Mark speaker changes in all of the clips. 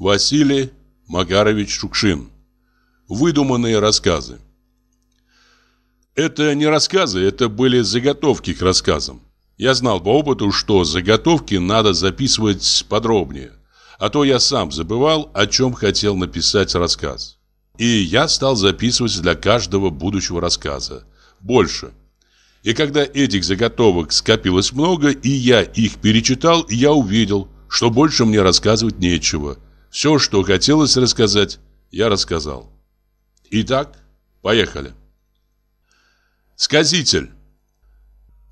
Speaker 1: Василий Магарович Шукшин. Выдуманные рассказы. Это не рассказы, это были заготовки к рассказам. Я знал по опыту, что заготовки надо записывать подробнее, а то я сам забывал, о чем хотел написать рассказ. И я стал записывать для каждого будущего рассказа. Больше. И когда этих заготовок скопилось много, и я их перечитал, я увидел, что больше мне рассказывать нечего – все, что хотелось рассказать, я рассказал. Итак, поехали. Сказитель.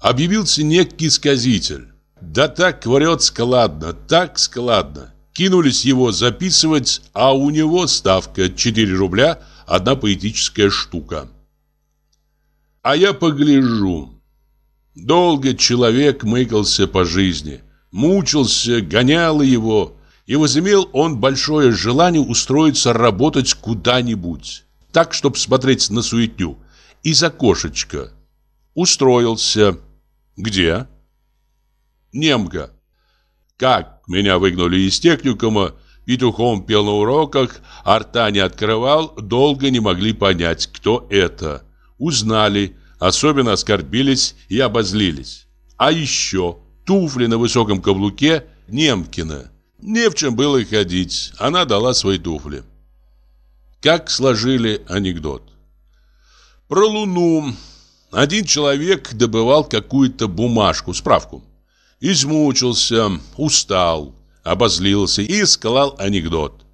Speaker 1: Объявился некий сказитель. Да так врет складно, так складно. Кинулись его записывать, а у него ставка 4 рубля, одна поэтическая штука. А я погляжу. Долго человек мыкался по жизни, мучился, гонял его, и возымел он большое желание устроиться работать куда-нибудь, так, чтобы смотреть на суетню, и за кошечка. Устроился. Где? Немка. Как меня выгнали из техникума, петухом пел на уроках, арта не открывал, долго не могли понять, кто это. Узнали, особенно оскорбились и обозлились. А еще туфли на высоком каблуке Немкина – не в чем было ходить, она дала свои туфли. Как сложили анекдот. Про Луну. Один человек добывал какую-то бумажку, справку. Измучился, устал, обозлился и склал анекдот.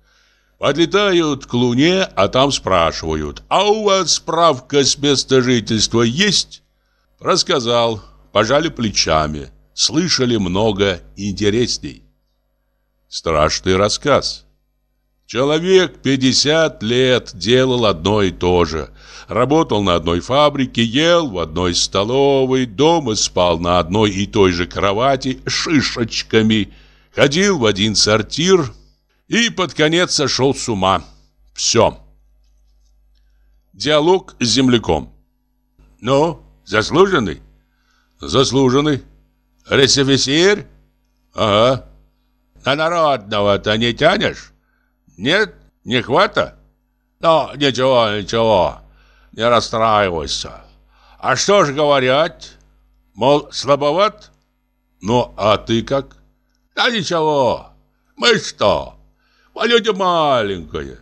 Speaker 1: Подлетают к Луне, а там спрашивают, «А у вас справка с места жительства есть?» Рассказал, пожали плечами, слышали много интересней. Страшный рассказ. Человек 50 лет делал одно и то же. Работал на одной фабрике, ел в одной столовой, дома спал на одной и той же кровати шишечками, ходил в один сортир и под конец сошел с ума. Все. Диалог с земляком. Ну, заслуженный? Заслуженный. Ресефисиер? Ага на народного-то не тянешь? Нет? Не хвата? Ну, ничего, ничего, не расстраивайся. А что ж говорят? Мол, слабоват? Ну, а ты как? Да ничего. Мы что? Мы люди маленькие.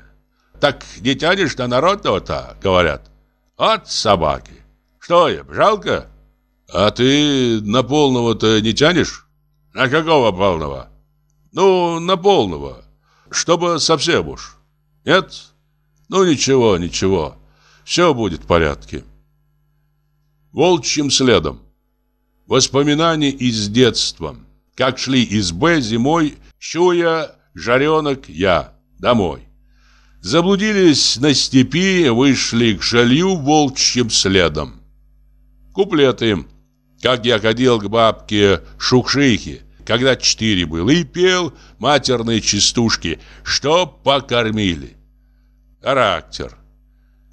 Speaker 1: Так не тянешь на народного-то, говорят. От собаки. Что им, жалко? А ты на полного-то не тянешь? На какого полного? Ну, на полного. Чтобы совсем уж. Нет? Ну, ничего, ничего. Все будет в порядке. Волчьим следом. Воспоминания из детства. Как шли из Б зимой, щуя, жаренок, я, домой. Заблудились на степи, вышли к жалью волчьим следом. Куплеты. Как я ходил к бабке Шукшихе, когда четыре был, и пел матерные частушки, что покормили. Характер.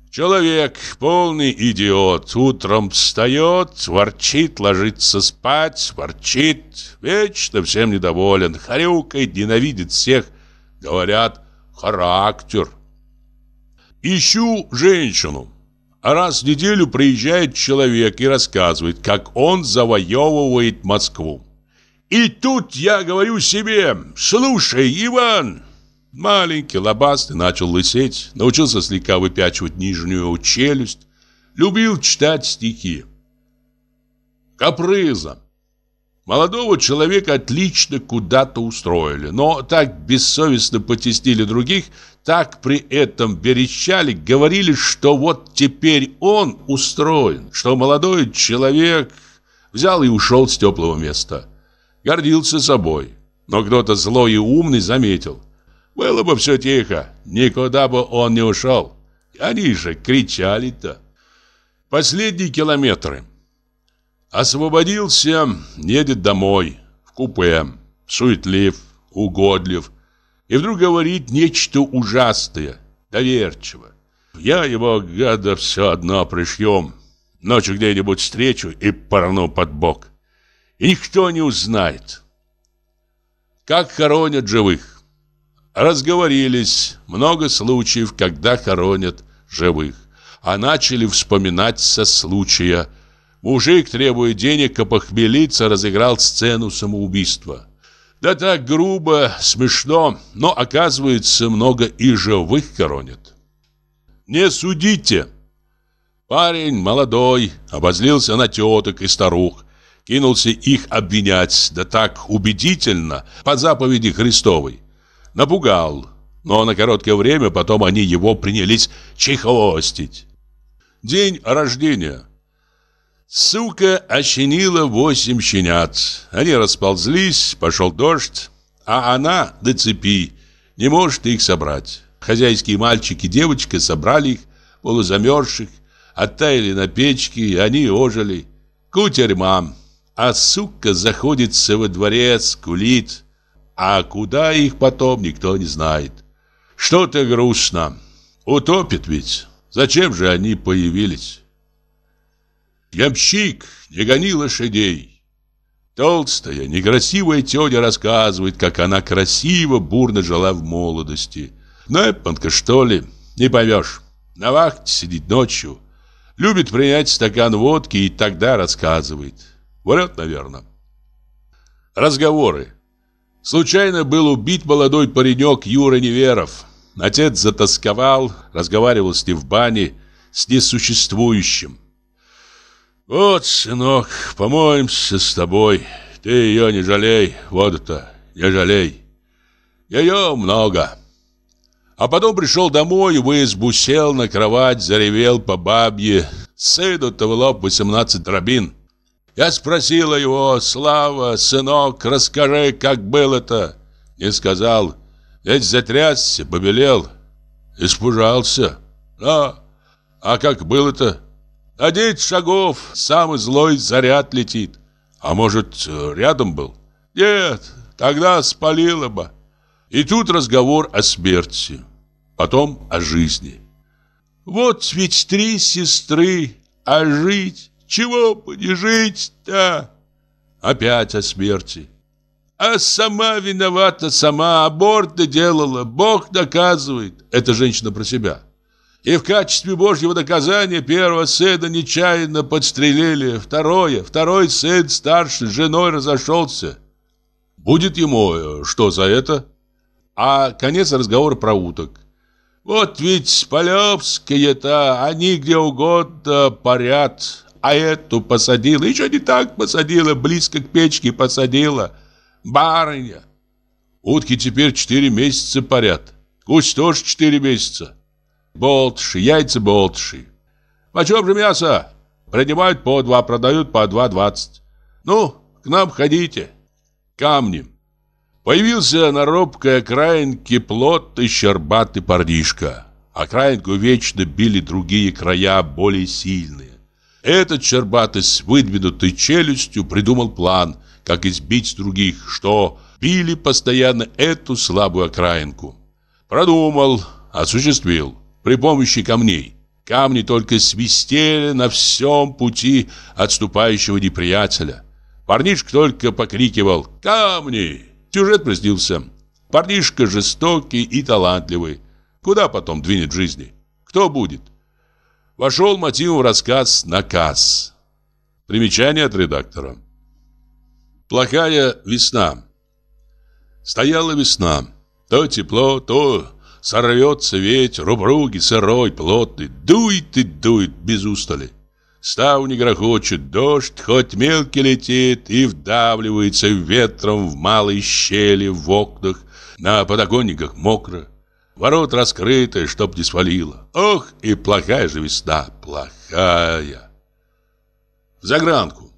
Speaker 1: Человек, полный идиот, утром встает, ворчит, ложится спать, ворчит, вечно всем недоволен, хрюкает, ненавидит всех, говорят, характер. Ищу женщину. А раз в неделю приезжает человек и рассказывает, как он завоевывает Москву. И тут я говорю себе, слушай, Иван, Маленький, лобастый, начал лысеть, научился слегка выпячивать нижнюю челюсть, любил читать стихи. Каприза. Молодого человека отлично куда-то устроили, но так бессовестно потеснили других, так при этом верещали, говорили, что вот теперь он устроен, что молодой человек взял и ушел с теплого места гордился собой. Но кто-то злой и умный заметил. Было бы все тихо, никуда бы он не ушел. Они же кричали-то. Последние километры. Освободился, едет домой, в купе, суетлив, угодлив. И вдруг говорит нечто ужасное, доверчиво. Я его, гада, все одно пришьем. Ночью где-нибудь встречу и порну под бок и никто не узнает. Как хоронят живых? Разговорились, много случаев, когда хоронят живых, а начали вспоминать со случая. Мужик, требуя денег, опохмелиться, а разыграл сцену самоубийства. Да так грубо, смешно, но оказывается, много и живых коронят. Не судите. Парень молодой, обозлился на теток и старух, кинулся их обвинять, да так убедительно, по заповеди Христовой. Напугал, но на короткое время потом они его принялись чехвостить. День рождения. Сука ощенила восемь щенят. Они расползлись, пошел дождь, а она до цепи, не может их собрать. Хозяйские мальчики и девочка собрали их, полузамерзших, оттаяли на печке, и они ожили. Кутерьма. А сука заходится во дворец, кулит. А куда их потом, никто не знает. Что-то грустно. Утопит ведь. Зачем же они появились? Ямщик, не гони лошадей. Толстая, некрасивая тетя рассказывает, как она красиво, бурно жила в молодости. Непанка, что ли, не поймешь. На вахте сидит ночью. Любит принять стакан водки и тогда рассказывает. Врет, наверное. Разговоры. Случайно был убит молодой паренек Юра Неверов. Отец затасковал, разговаривал с ним в бане, с несуществующим. «Вот, сынок, помоемся с тобой. Ты ее не жалей, Вот это не жалей. Ее много». А потом пришел домой, в избу сел на кровать, заревел по бабье. Сыну-то в лоб 18 дробин. Я спросила его, Слава, сынок, расскажи, как было-то. И сказал, ведь затрясся, побелел, испужался. А, а как было-то? Одеть шагов самый злой заряд летит. А может, рядом был? Нет, тогда спалило бы. И тут разговор о смерти, потом о жизни. Вот ведь три сестры, а жить... Чего понижить-то? Опять о смерти. А сама виновата, сама аборты делала, Бог доказывает. Это женщина про себя. И в качестве Божьего доказания первого сына нечаянно подстрелили, второе, второй сын старший с женой разошелся. Будет ему э, что за это? А конец разговора про уток. Вот ведь полевские-то, они где угодно парят, а эту посадила, еще не так посадила, близко к печке посадила. Барыня. Утки теперь четыре месяца поряд. Кусь тоже четыре месяца. Болтыши, яйца болтыши. Почем же мясо? Принимают по два, продают по два двадцать. Ну, к нам ходите. Камнем. Появился на робкой окраинке плод и щербатый парнишка. Окраинку вечно били другие края, более сильные. Этот Щербатый с выдвинутой челюстью придумал план, как избить других, что били постоянно эту слабую окраинку. Продумал, осуществил при помощи камней. Камни только свистели на всем пути отступающего неприятеля. Парнишка только покрикивал «Камни!». Сюжет приснился. Парнишка жестокий и талантливый. Куда потом двинет жизни? Кто будет? Вошел мотив в рассказ «Наказ». Примечание от редактора. Плохая весна. Стояла весна. То тепло, то сорвется ветер, рубруги сырой, плотный. Дует и дует без устали. Ставни грохочет, дождь хоть мелкий летит и вдавливается ветром в малые щели в окнах. На подоконниках мокро. Ворот раскрыты, чтоб не свалило. Ох, и плохая же весна, плохая. В загранку.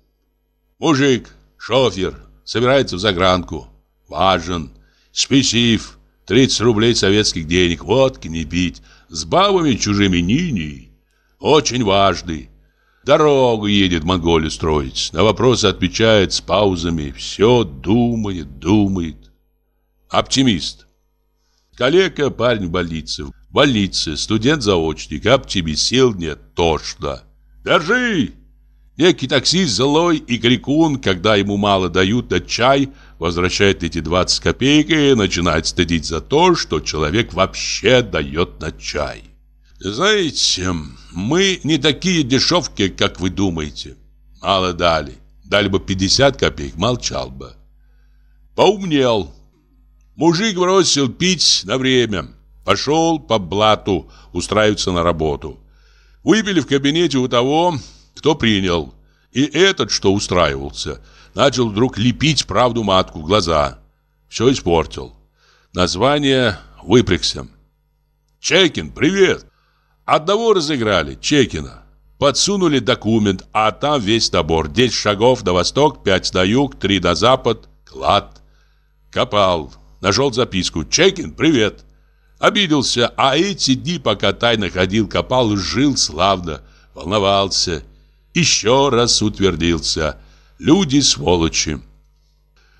Speaker 1: Мужик, шофер, собирается в загранку. Важен, спесив, 30 рублей советских денег, водки не пить, с бабами чужими нини. Очень важный. Дорогу едет в Монголию строить. На вопросы отвечает с паузами. Все думает, думает. Оптимист. Коллега, парень в больнице. В больнице, студент-заочник, об тебе сил нет, тошно. Держи! Некий таксист злой и крикун, когда ему мало дают на чай, возвращает эти 20 копеек и начинает стыдить за то, что человек вообще дает на чай. Знаете, мы не такие дешевки, как вы думаете. Мало дали. Дали бы 50 копеек, молчал бы. Поумнел. Мужик бросил пить на время. Пошел по блату устраиваться на работу. Выпили в кабинете у того, кто принял. И этот, что устраивался, начал вдруг лепить правду матку в глаза. Все испортил. Название выпрягся. «Чекин, привет!» Одного разыграли, Чекина. Подсунули документ, а там весь добор. 10 шагов на восток, 5 на юг, 3 на запад. Клад. Копал. Нашел записку. «Чекин, привет!» Обиделся, а эти дни, пока тайно ходил, копал, жил славно, волновался. Еще раз утвердился. Люди сволочи.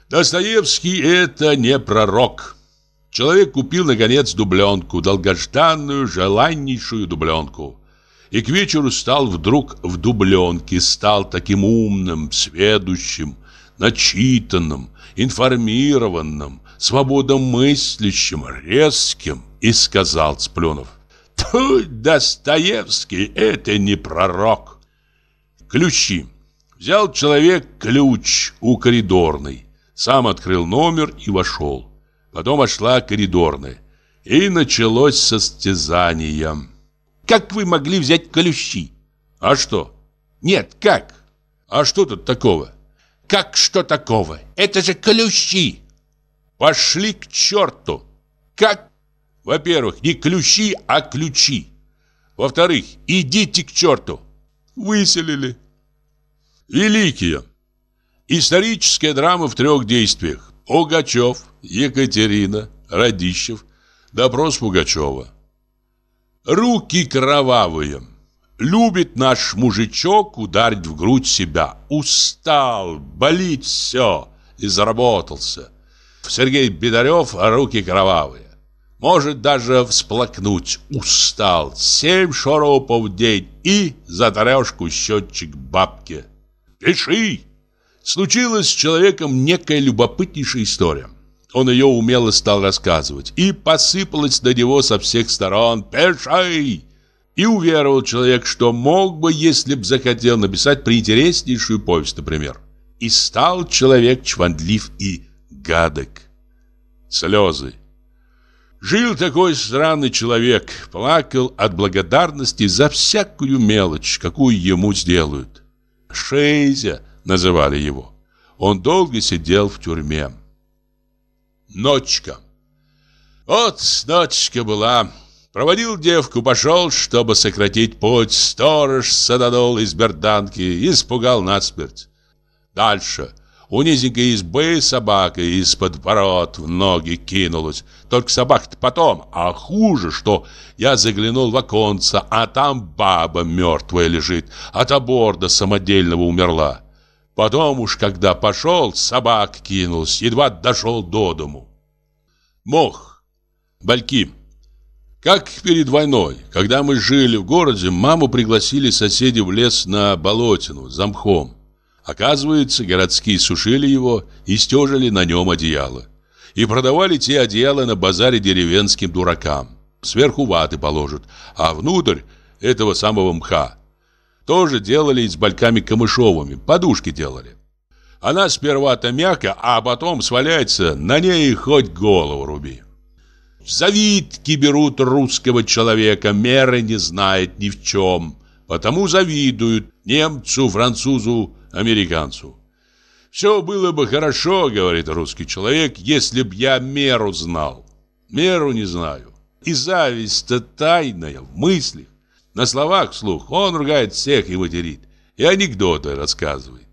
Speaker 1: Достоевский — это не пророк. Человек купил, наконец, дубленку, долгожданную, желаннейшую дубленку. И к вечеру стал вдруг в дубленке, стал таким умным, сведущим, начитанным, информированным свободомыслящим, резким, и сказал Сплюнов. Тьфу, Достоевский, это не пророк. Ключи. Взял человек ключ у коридорной, сам открыл номер и вошел. Потом вошла коридорная. И началось состязание. Как вы могли взять ключи? А что? Нет, как? А что тут такого? Как что такого? Это же ключи! Пошли к черту! Как? Во-первых, не ключи, а ключи. Во-вторых, идите к черту. Выселили. Великие. Историческая драма в трех действиях. Пугачев, Екатерина, Радищев. Допрос Пугачева. Руки кровавые. Любит наш мужичок ударить в грудь себя. Устал, болит все, и заработался. Сергей Бедарев, руки кровавые. Может даже всплакнуть. Устал. Семь шоропов в день и за тарелочку счетчик бабки. Пиши! Случилась с человеком некая любопытнейшая история. Он ее умело стал рассказывать. И посыпалась на него со всех сторон. «Пиши!» И уверовал человек, что мог бы, если б захотел написать приинтереснейшую повесть, например. И стал человек чвандлив и гадок. Слезы. Жил такой странный человек, плакал от благодарности за всякую мелочь, какую ему сделают. Шейзя называли его. Он долго сидел в тюрьме. Ночка. Вот ночка была. Проводил девку, пошел, чтобы сократить путь. Сторож сададол из берданки, испугал насмерть. Дальше. Унизенька избы собака из-под ворот в ноги кинулась. Только собак то потом, а хуже, что я заглянул в оконце, а там баба мертвая лежит, от аборда самодельного умерла. Потом уж, когда пошел, собак кинулась, едва дошел до дому. Мох, Бальким. Как перед войной, когда мы жили в городе, маму пригласили соседи в лес на Болотину, за мхом. Оказывается, городские сушили его и стежили на нем одеяло. И продавали те одеяла на базаре деревенским дуракам. Сверху ваты положат, а внутрь этого самого мха. Тоже делали и с бальками камышовыми, подушки делали. Она сперва-то мягко, а потом сваляется, на ней хоть голову руби. Завидки берут русского человека, меры не знает ни в чем. Потому завидуют немцу, французу, американцу. «Все было бы хорошо, — говорит русский человек, — если б я меру знал. Меру не знаю. И зависть-то тайная в мыслях. На словах слух. он ругает всех и материт, и анекдоты рассказывает.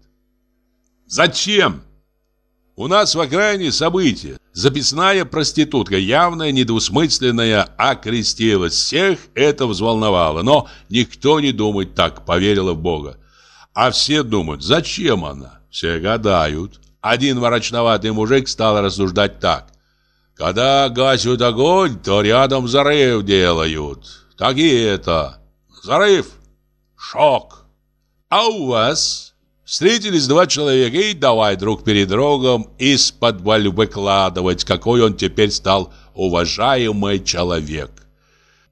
Speaker 1: «Зачем?» У нас в окраине событие. Записная проститутка, явная, недвусмысленная, окрестила всех, это взволновало. Но никто не думает так, поверила в Бога. А все думают, зачем она? Все гадают. Один ворочноватый мужик стал рассуждать так. Когда гасят огонь, то рядом зарыв делают. Так и это. Зарыв. Шок. А у вас? Встретились два человека и давай друг перед другом из-под выкладывать, какой он теперь стал уважаемый человек.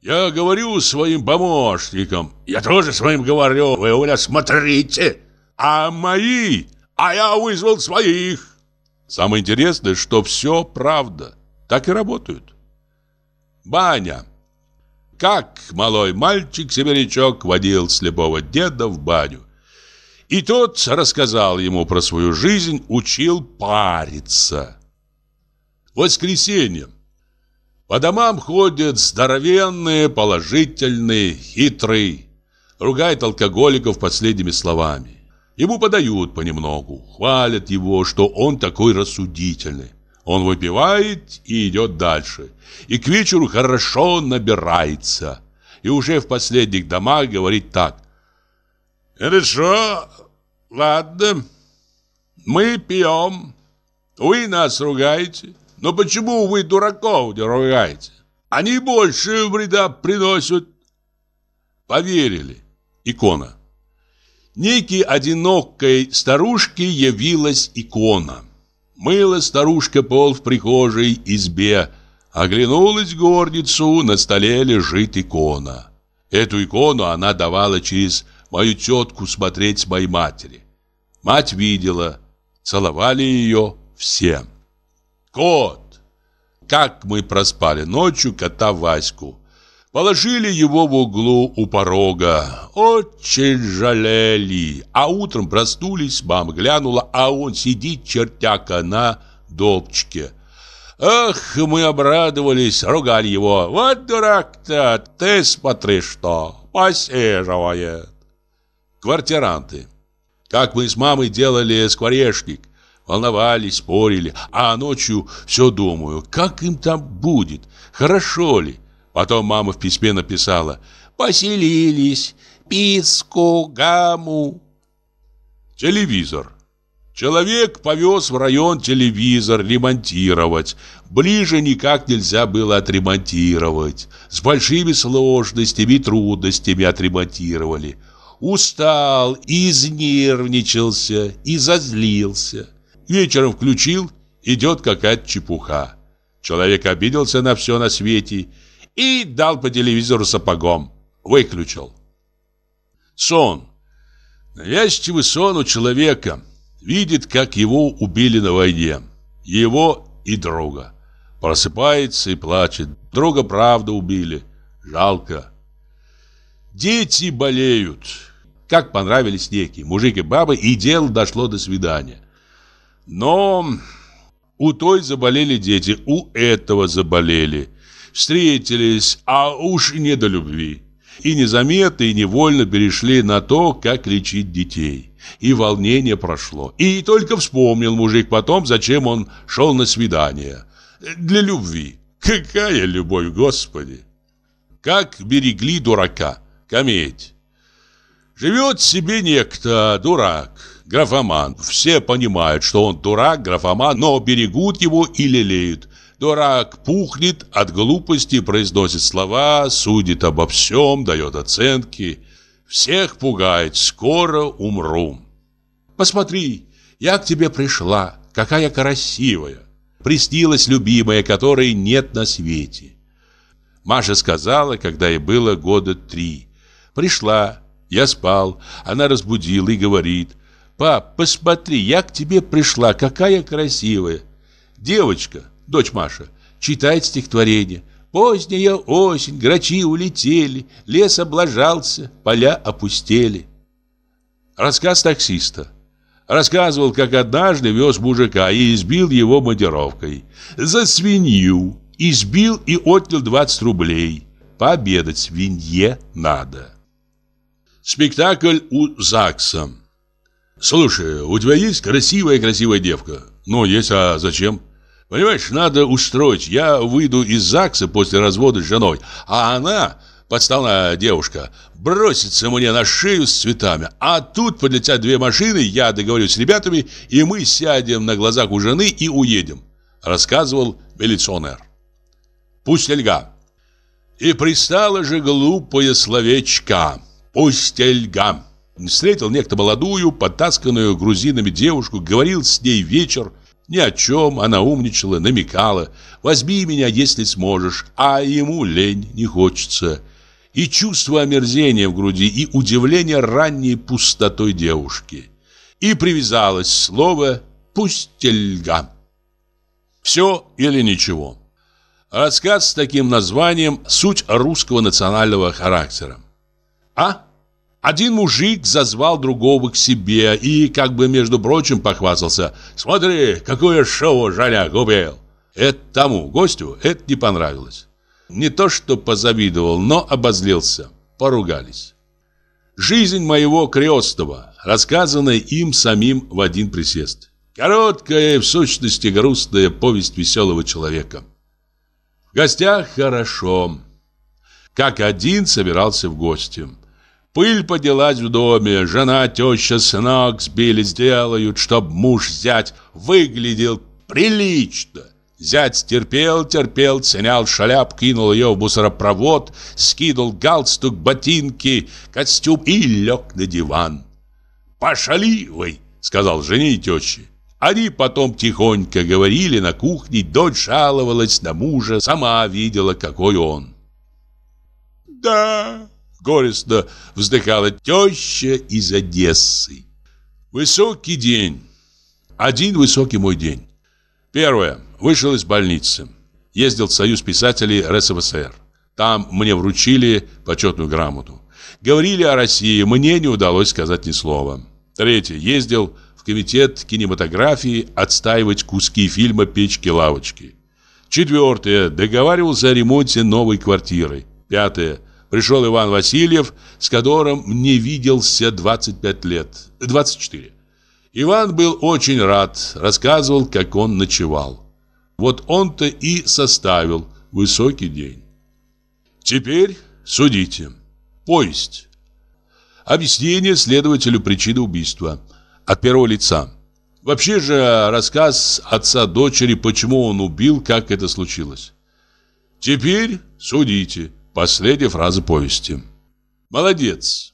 Speaker 1: Я говорю своим помощникам, я тоже своим говорю, вы у меня смотрите. А мои, а я вызвал своих. Самое интересное, что все правда. Так и работают. Баня. Как малой мальчик-сибирячок водил слепого деда в баню. И тот рассказал ему про свою жизнь, учил париться. Воскресенье. По домам ходят здоровенные, положительные, хитрые. Ругает алкоголиков последними словами. Ему подают понемногу, хвалят его, что он такой рассудительный. Он выпивает и идет дальше. И к вечеру хорошо набирается. И уже в последних домах говорит так. «Хорошо, ладно, мы пьем, вы нас ругаете». Но почему вы дураков не ругаете? Они больше вреда приносят. Поверили. Икона. Некий одинокой старушке явилась икона. Мыла старушка пол в прихожей избе. Оглянулась горницу, на столе лежит икона. Эту икону она давала через мою тетку смотреть с моей матери. Мать видела, целовали ее всем. Кот! Как мы проспали ночью кота Ваську. Положили его в углу у порога. Очень жалели. А утром проснулись, мама глянула, а он сидит чертяка на долбчике. Ах, мы обрадовались, ругали его. Вот дурак-то, ты смотри что, посеживает. Квартиранты. Как мы с мамой делали скворечник волновались, спорили, а ночью все думаю, как им там будет, хорошо ли. Потом мама в письме написала «Поселились, Писку, Гаму». Телевизор. Человек повез в район телевизор ремонтировать. Ближе никак нельзя было отремонтировать. С большими сложностями и трудностями отремонтировали. Устал, изнервничался и зазлился. Вечером включил, идет какая-то чепуха. Человек обиделся на все на свете и дал по телевизору сапогом. Выключил. Сон. Навязчивый сон у человека. Видит, как его убили на войне. Его и друга. Просыпается и плачет. Друга правда убили. Жалко. Дети болеют. Как понравились некие мужики, и баба, и дело дошло до свидания. Но у той заболели дети, у этого заболели. Встретились, а уж не до любви. И незаметно, и невольно перешли на то, как лечить детей. И волнение прошло. И только вспомнил мужик потом, зачем он шел на свидание. Для любви. Какая любовь, Господи! Как берегли дурака. Кометь. Живет себе некто, дурак графоман. Все понимают, что он дурак, графоман, но берегут его и лелеют. Дурак пухнет от глупости, произносит слова, судит обо всем, дает оценки. Всех пугает, скоро умру. Посмотри, я к тебе пришла, какая красивая. Приснилась любимая, которой нет на свете. Маша сказала, когда ей было года три. Пришла, я спал, она разбудила и говорит – Пап, посмотри, я к тебе пришла, какая красивая. Девочка, дочь Маша, читает стихотворение. Поздняя осень, грачи улетели, лес облажался, поля опустели. Рассказ таксиста. Рассказывал, как однажды вез мужика и избил его модировкой. За свинью. Избил и отнял 20 рублей. Пообедать свинье надо. Спектакль у ЗАГСа. «Слушай, у тебя есть красивая-красивая девка?» «Ну, есть, а зачем?» «Понимаешь, надо устроить. Я выйду из ЗАГСа после развода с женой, а она, подставная девушка, бросится мне на шею с цветами. А тут подлетят две машины, я договорюсь с ребятами, и мы сядем на глазах у жены и уедем», рассказывал милиционер. «Пустельга». И пристала же глупое словечко «пустельга». Встретил некто молодую, подтасканную грузинами девушку, говорил с ней вечер. Ни о чем она умничала, намекала. «Возьми меня, если сможешь», а ему лень, не хочется. И чувство омерзения в груди, и удивление ранней пустотой девушки. И привязалось слово «пустельга». «Все или ничего». Рассказ с таким названием – суть русского национального характера. А? Один мужик зазвал другого к себе и, как бы, между прочим, похвастался. «Смотри, какое шоу Жаляк убил!» Это тому гостю это не понравилось. Не то, что позавидовал, но обозлился. Поругались. Жизнь моего крестного, рассказанная им самим в один присест. Короткая в сущности, грустная повесть веселого человека. В гостях хорошо. Как один собирался в гости. Пыль поделать в доме, жена, теща, сынок сбили, сделают, чтоб муж зять выглядел прилично. Зять терпел, терпел, ценял шаляп, кинул ее в мусоропровод, скинул галстук, ботинки, костюм и лег на диван. «Пошаливай!» — сказал жене и теще. Они потом тихонько говорили на кухне, дочь жаловалась на мужа, сама видела, какой он. «Да!» горестно вздыхала теща из Одессы. Высокий день. Один высокий мой день. Первое. Вышел из больницы. Ездил в Союз писателей РСФСР. Там мне вручили почетную грамоту. Говорили о России, мне не удалось сказать ни слова. Третье. Ездил в комитет кинематографии отстаивать куски фильма «Печки-лавочки». Четвертое. Договаривался о ремонте новой квартиры. Пятое. Пришел Иван Васильев, с которым не виделся 25 лет, 24. Иван был очень рад, рассказывал, как он ночевал. Вот он-то и составил высокий день. Теперь судите. Поезд. Объяснение следователю причины убийства. От первого лица. Вообще же рассказ отца дочери, почему он убил, как это случилось. Теперь судите. Последняя фраза повести. Молодец.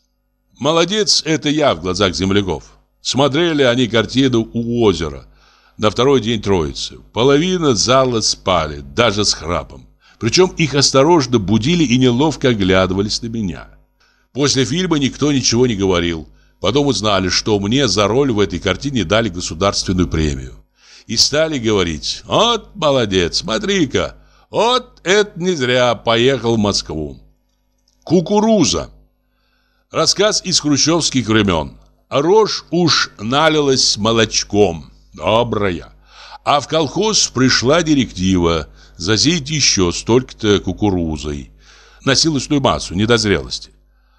Speaker 1: Молодец – это я в глазах земляков. Смотрели они картину у озера. На второй день Троицы. Половина зала спали, даже с храпом. Причем их осторожно будили и неловко оглядывались на меня. После фильма никто ничего не говорил. Потом узнали, что мне за роль в этой картине дали государственную премию. И стали говорить «Вот молодец, смотри-ка, вот это не зря поехал в Москву. Кукуруза. Рассказ из хрущевских времен. Рожь уж налилась молочком, добрая. А в колхоз пришла директива засеять еще столько-то кукурузой. На силочную массу, недозрелости.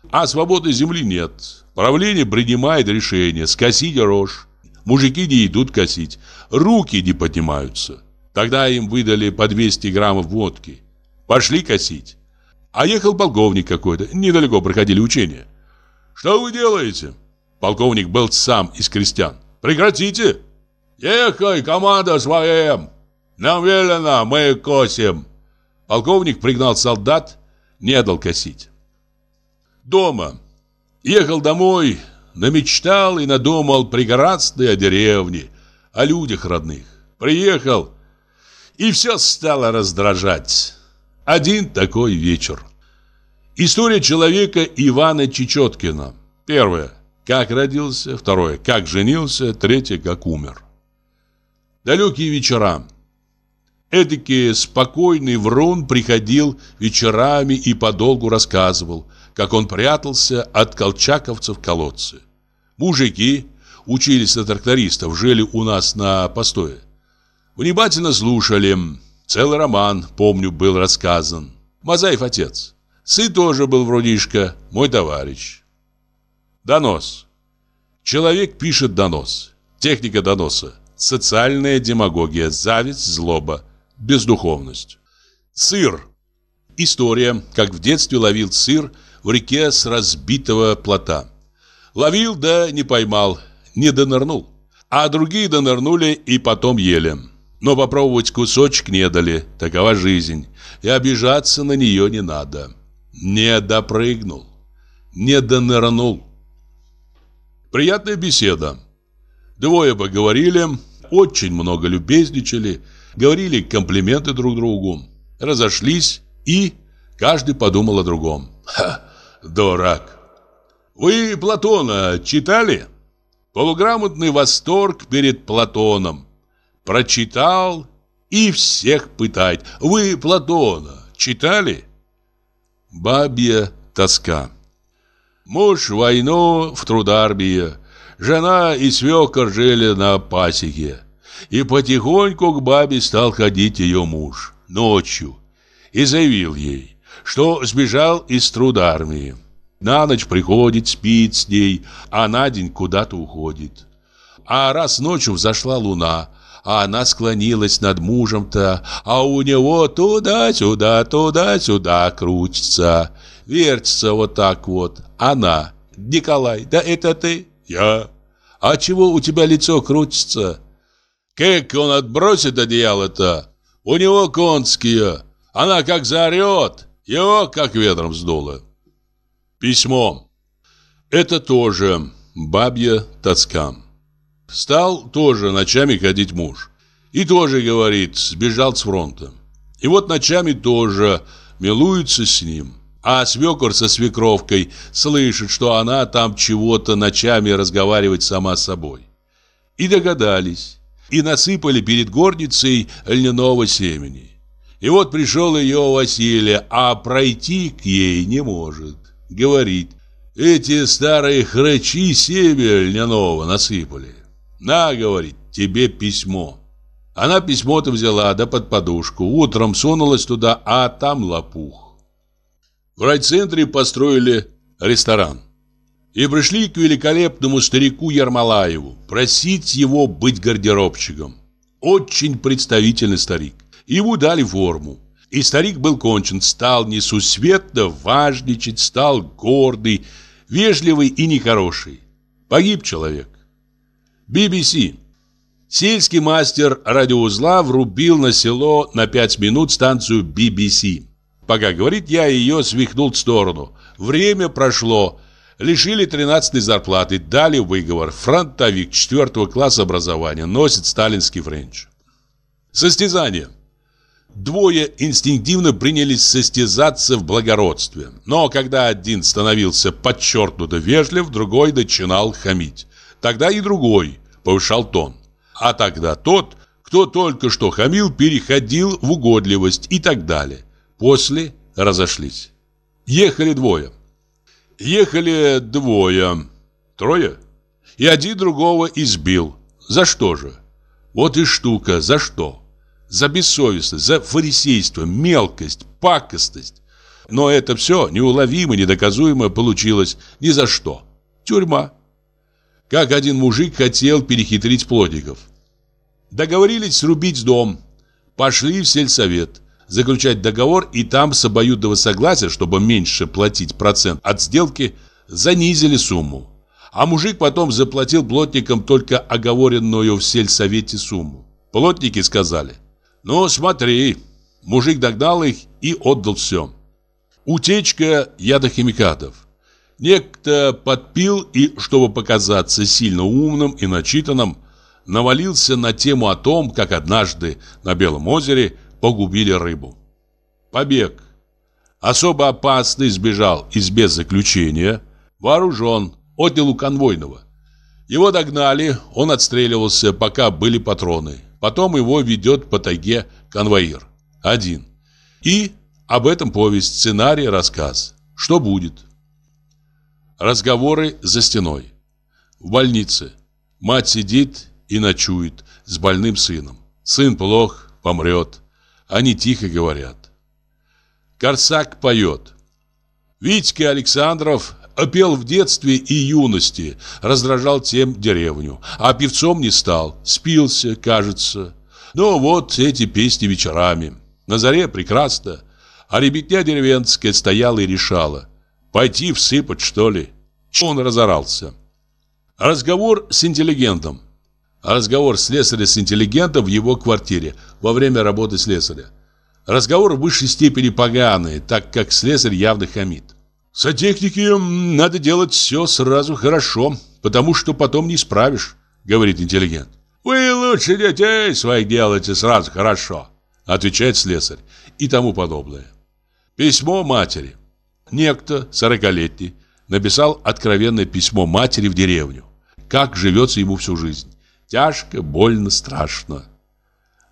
Speaker 1: А свободы земли нет. Правление принимает решение скосить рожь. Мужики не идут косить, руки не поднимаются. Тогда им выдали по 200 граммов водки. Пошли косить. А ехал полковник какой-то, недалеко проходили учения. «Что вы делаете?» Полковник был сам из крестьян. «Прекратите!» «Ехай, команда своим! Нам велено, мы косим!» Полковник пригнал солдат, не дал косить. Дома. Ехал домой, намечтал и надумал прекрасной о деревне, о людях родных. Приехал, и все стало раздражать. Один такой вечер. История человека Ивана Чечеткина. Первое. Как родился. Второе. Как женился. Третье. Как умер. Далекие вечера. Эдакий спокойный врун приходил вечерами и подолгу рассказывал, как он прятался от колчаковцев в колодце. Мужики учились на трактористов, жили у нас на постое. Внимательно слушали. Целый роман, помню, был рассказан. Мазаев отец. Сын тоже был врунишка, мой товарищ. Донос. Человек пишет донос. Техника доноса. Социальная демагогия, зависть, злоба, бездуховность. Сыр. История, как в детстве ловил сыр в реке с разбитого плота. Ловил, да не поймал, не донырнул. А другие донырнули и потом ели. Но попробовать кусочек не дали, такова жизнь, и обижаться на нее не надо. Не допрыгнул, не донырнул. Приятная беседа. Двое поговорили, очень много любезничали, говорили комплименты друг другу, разошлись и каждый подумал о другом. Ха, дурак. Вы Платона читали? Полуграмотный восторг перед Платоном – прочитал и всех пытает. Вы Платона читали? Бабья тоска. Муж войну в Трударбии, жена и свекор жили на пасеке. И потихоньку к бабе стал ходить ее муж ночью и заявил ей, что сбежал из Трудармии. На ночь приходит, спит с ней, а на день куда-то уходит. А раз ночью взошла луна – а она склонилась над мужем-то, а у него туда-сюда, туда-сюда крутится, вертится вот так вот. Она. Николай, да это ты? Я. А чего у тебя лицо крутится? Как он отбросит одеяло-то? У него конские. Она как заорет. Его как ветром сдуло. Письмо. Это тоже бабья тоска. Стал тоже ночами ходить муж. И тоже, говорит, сбежал с фронта. И вот ночами тоже милуются с ним. А свекор со свекровкой слышит, что она там чего-то ночами разговаривать сама с собой. И догадались. И насыпали перед горницей льняного семени. И вот пришел ее Василия, а пройти к ней не может. Говорит, эти старые храчи семя льняного насыпали. «На, — говорит, — тебе письмо». Она письмо-то взяла, да под подушку. Утром сунулась туда, а там лопух. В райцентре построили ресторан. И пришли к великолепному старику Ермолаеву просить его быть гардеробщиком. Очень представительный старик. Ему дали форму. И старик был кончен, стал несусветно важничать, стал гордый, вежливый и нехороший. Погиб человек. BBC. Сельский мастер радиоузла врубил на село на 5 минут станцию BBC. Пока говорит, я ее свихнул в сторону. Время прошло. Лишили 13 зарплаты, дали выговор. Фронтовик 4 класса образования, носит сталинский френч. Состязание. Двое инстинктивно принялись состязаться в благородстве. Но когда один становился подчеркнуто вежлив, другой начинал хамить. Тогда и другой повышал тон. А тогда тот, кто только что хамил, переходил в угодливость и так далее. После разошлись. Ехали двое. Ехали двое. Трое. И один другого избил. За что же? Вот и штука, за что? За бессовестность, за фарисейство, мелкость, пакостность. Но это все неуловимо, недоказуемо получилось ни за что. Тюрьма как один мужик хотел перехитрить плотников. Договорились срубить дом. Пошли в сельсовет заключать договор и там с обоюдного согласия, чтобы меньше платить процент от сделки, занизили сумму. А мужик потом заплатил плотникам только оговоренную в сельсовете сумму. Плотники сказали, ну смотри, мужик догнал их и отдал все. Утечка ядохимикатов. Некто подпил и, чтобы показаться сильно умным и начитанным, навалился на тему о том, как однажды на Белом озере погубили рыбу. Побег. Особо опасный сбежал из беззаключения, вооружен, отнял у конвойного. Его догнали, он отстреливался, пока были патроны. Потом его ведет по тайге конвоир. Один. И об этом повесть, сценарий, рассказ. Что будет? Разговоры за стеной. В больнице. Мать сидит и ночует с больным сыном. Сын плох, помрет. Они тихо говорят. Корсак поет. Витька Александров опел в детстве и юности, раздражал тем деревню, а певцом не стал, спился, кажется. Но ну вот эти песни вечерами. На заре прекрасно, а ребятня деревенская стояла и решала. Пойти всыпать, что ли? он разорался. Разговор с интеллигентом. Разговор слесаря с интеллигентом в его квартире во время работы слесаря. Разговор в высшей степени поганый, так как слесарь явно хамит. «Сотехники надо делать все сразу хорошо, потому что потом не исправишь», — говорит интеллигент. «Вы лучше детей своих делайте сразу хорошо», — отвечает слесарь и тому подобное. Письмо матери. Некто, сорокалетний, написал откровенное письмо матери в деревню. Как живется ему всю жизнь. Тяжко, больно, страшно.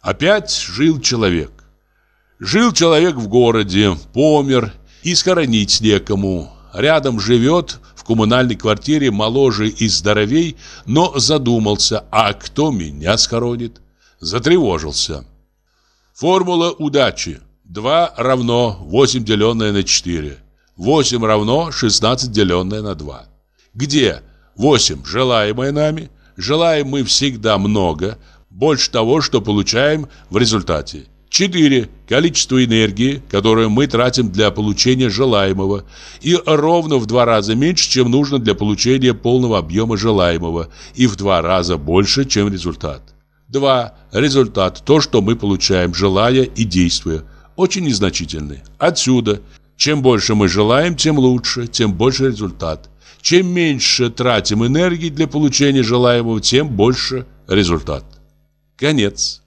Speaker 1: Опять жил человек. Жил человек в городе, помер, и схоронить некому. Рядом живет в коммунальной квартире моложе и здоровей, но задумался, а кто меня схоронит? Затревожился. Формула удачи. 2 равно 8 деленное на 4. 8 равно 16 деленное на 2. Где 8 желаемое нами, желаем мы всегда много, больше того, что получаем в результате. 4. Количество энергии, которое мы тратим для получения желаемого, и ровно в два раза меньше, чем нужно для получения полного объема желаемого, и в два раза больше, чем результат. 2. Результат – то, что мы получаем, желая и действуя, очень незначительный. Отсюда – чем больше мы желаем, тем лучше, тем больше результат. Чем меньше тратим энергии для получения желаемого, тем больше результат. Конец.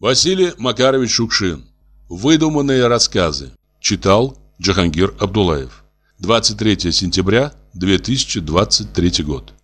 Speaker 1: Василий Макарович Шукшин. Выдуманные рассказы. Читал Джахангир Абдулаев. 23 сентября 2023 год.